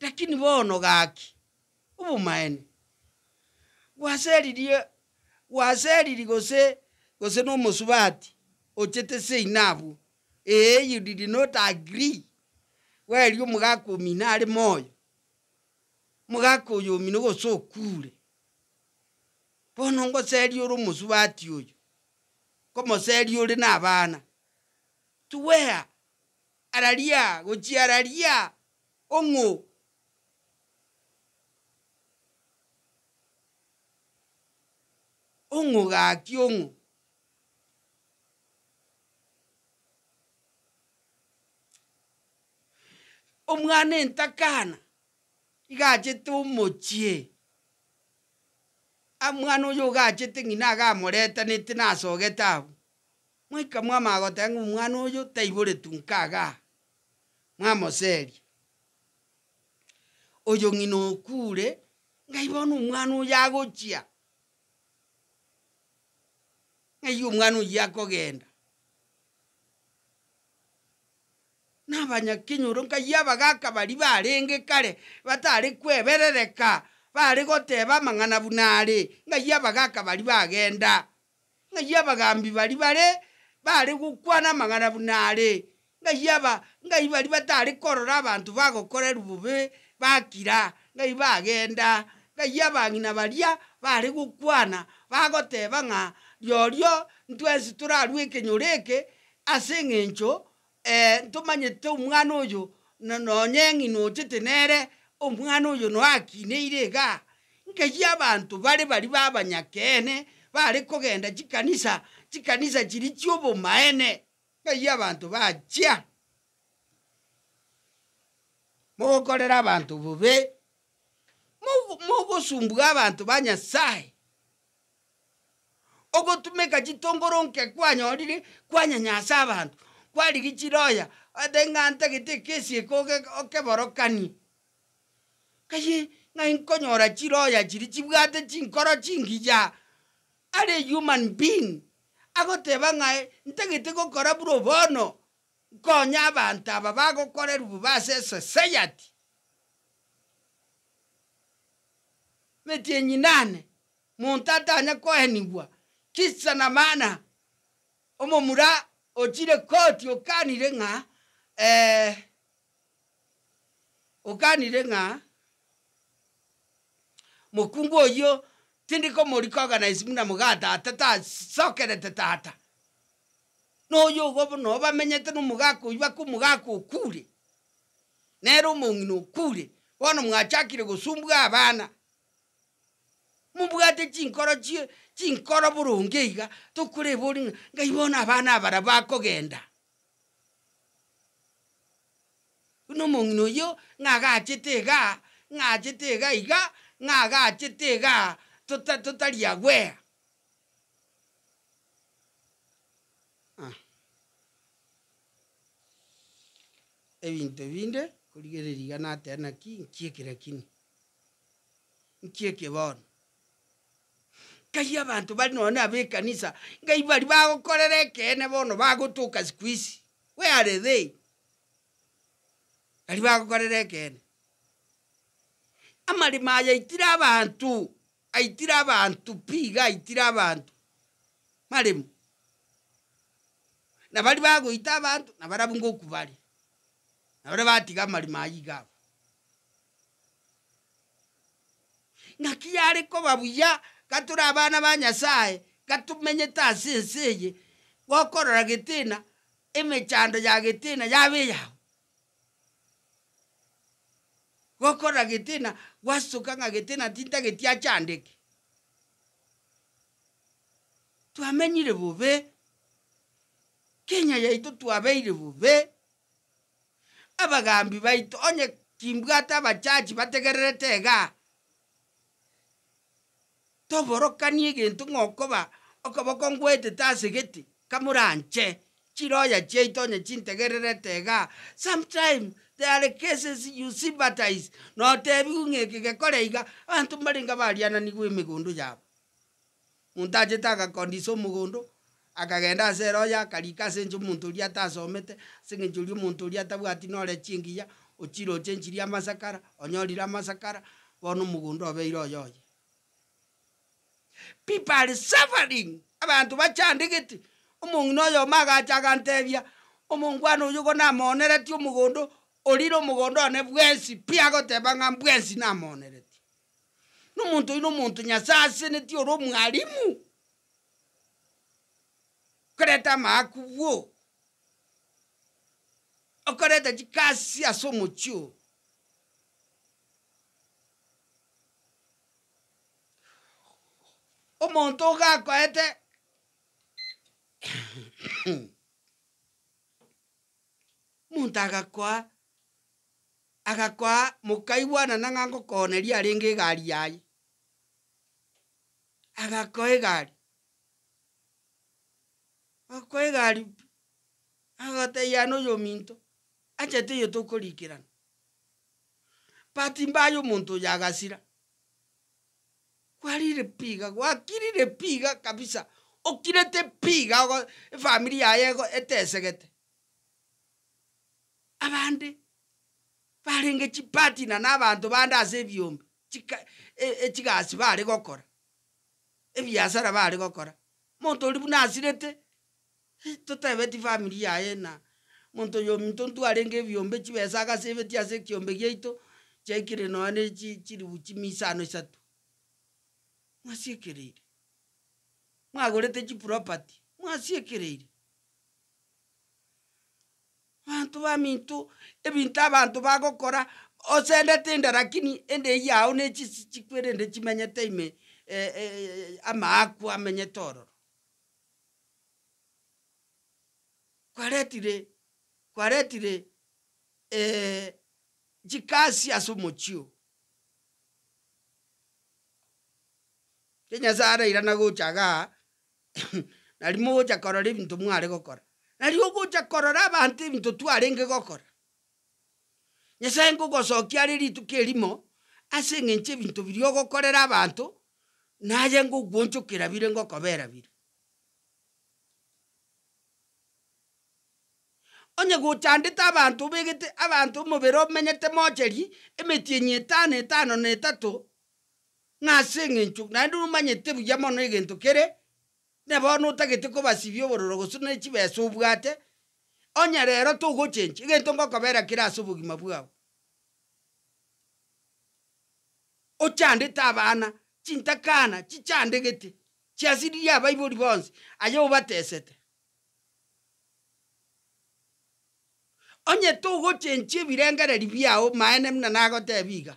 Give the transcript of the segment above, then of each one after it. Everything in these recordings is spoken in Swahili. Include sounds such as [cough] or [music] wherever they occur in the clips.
lakini bono gaki ubumaene gwaseririe gwaseriri gose gose no musubati ochete seinabu eh you did not agree weri omugaka omi nare moyo omugaka oyo omi nogose okure bono ngoseri ore omosubati oyo komoseri ore na abana tuwea araria gochi araria ong'o ungukaki ungu omwana entakana igachete omochie amwana oyo ogachete ng'ina agamoretanete nasogete abwo mwaika mwamagotanga ng'a omwana oyo nka nkaga mwamoseria oyo ng'ina okure ngai bono omwana oyo agochia ngai umwana ugiye akogenda n'abanyakinyuro ngai aba barenge kare batari kweberereka bari goteba amang'ana bunare ngai aba gakabari bagenda ngai abagambi bari bare bari gukwana amang'ana bunare ngai aba ngai bari batari korora abantu bagokorera ububi bakira ngai bagenda ngai abang'ina baria bari gukwana bagoteba ng'a yorio ntwensi turarua ekenyo reke ase eng'encho eh, ntomanyete omwana oyo nonya eng'ino ochete nere omwana oyo noakineire iga nkei abanto bare bari babanyakene bare kogenda chikanisa chikanisa chiri chiobomaene nkei abanto bachia mogokorera abanto bobe mogosumbua abantu ba nyasaye ogotumeka chitongoro nke kwanyorire kwanyanyasa abanto kwarigi oya ate ng'ante gete kesi eke okeborokanie kaye ng'ai nkonyora chiroya chiri chibwate chinkoro chingiya are human being agoteba ng'ae ntagete gokora buro bono nkonya abanto aba bagokorerwa buba ase esosayati meti monto atanya koeniwa kisa na maana omomura ochire koti okanire ng'a eh, okanire ng'a mukungu oyo tindi komori koganaici muna mogatata tacokerete tata noyo no ba bamenyete na mugaku iba ku omogaka okure nero omong'ina okure bono mwachakire gusumbwa abana mubwate chinkoro chinkoro burungi iga tokureba ori ngai ibona abana abara bakogenda uno omong'ina oyo ng'agachete iga ng'achete iga iga ng'agachete iga tota, totari aware ah. ebinto binde kurigereria iga natera naki nkiekera kini nkieke bono ngai abanto bari none abe kanisa ngai bari bagukorera ekene bono bagutuka siku ici we are they bari bagukorera ekene amarima maya aitire abantu aitire abantu piga aitire abantu marimo na bari bagoita abantu na barabungoku bari na bare batiga amarima ayigabo ng'aki yareko babuya gaturi abana ba nyasaye gatumenye tasinsiye gokorora gitina imichando ya gitina yabiyawe gokorora gitina gwasuka ng'a gitina tinta gitiachandeke twamenyire bubi kenya yaito twabeire bubi abagambi baito onye kimbwate abachachi bategererete igaa toborokanie gento ng'okoba okoboko ngwetete ase gete kamoranche chiroya chiaitonya chintegererete iga sometime there are cases you sympathize notebigu ng'eki gekore iga abanto mbarenga bariananiwa emegondo yabo omonto achete agakondisa omogondo akagenda ase eroya akarika ase inche omonto oria atasomete ase eng'encho oria omonto oria atabwati nore chingiya ochire oche enchiri amasakara onyorire amasakara bono omogondo obeire oyoyo people are suffering abantu bachandikiti omongu noyo magachagantethia omongu ano uyu namonereti omogondo orire omogondo one bwensi pi agoteba ng'a bwensi namonereti na omonto oyu na omonto nyasaye asenetie ore omwarimu koreta maaku bwo okorete chikasi ase omochio omonto ogakoete omonto agakoa agakoa mokaigwana na ng'a ngokoneria rĩngĩ egari yaye agakoa egari agakoa egari agateiana ũyũ minto achete yo tũkũringĩrana pati mbaya omonto oyagacira kwarire piga gwakirire piga kabisa okirete piga ogo efamiri yaye ego etesegete abande barenge chipatina n'abanto bande ase ebyombe echigasi e, bare gokora ebiasara bare gokora monto oribu nasirete totebeti famiri yaye na monto yomito ntwarenge ebiombe chibesa agase ebeti ase ekiombe giaito chiaikire noone chiribu chimisano isatu mwasiekereire mwagorete ji property mwaciekereire bantu bamintu ebinto abanto bagokora osendete ende lakini ende eyao nechi chikwere ende chimenyete ime eh, eh, amaaku amenyete ororo kwaretire kwaretire eh, jikasi ase omochio kä nyacara [coughs] na gå caga na korora ebinto cakora rä bintå mwarä gåkora na rigå gå cakorora bantä bintå twarä ngä gokora nyacae ngå gocokia rä ritå ase ngä ebinto bintå biria å gokorera naye ngogwonchokera bire ngokobera bire onye gochandete abanto bigite abanto omobere omenyete mocheri emetienyi etano etano na etato ngase ngenchuk naende numanyete buya mono egento kere nabo bono otagete kobasibia obororo gose na echibesa obwate onya rero togochenji egento ngokobera kere ase obogima bwabo ochandete abana chintakana chichandegete chiasiririe abaibori bonse aye obatesete onye togochenji ebirengereri biao maene muna nagotebiga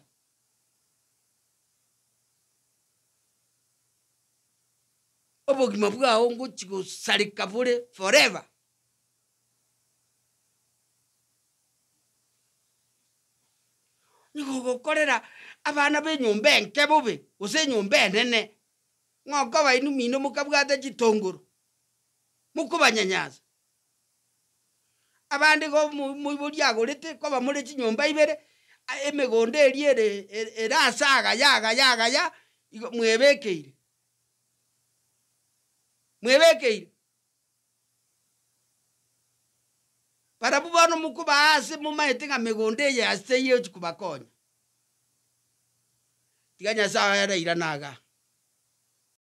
obogima bwawo nguchikusalika bore forever nigo gokorera abana b'enyumba enke bobe gose enyumba enene ng'oko bainu mino mukabwate chitongoro mukubanyanyasa abandi go muibori agorete koba mure chinyomba ibere emigondo eri ere e, e, erasaga yaga yaga ya mwebeke ire mwelekeire para bobono mukuba ase mumaete ng'a mĩgũnda eye aseiyo chikubakonya tiga nyasaye araira naga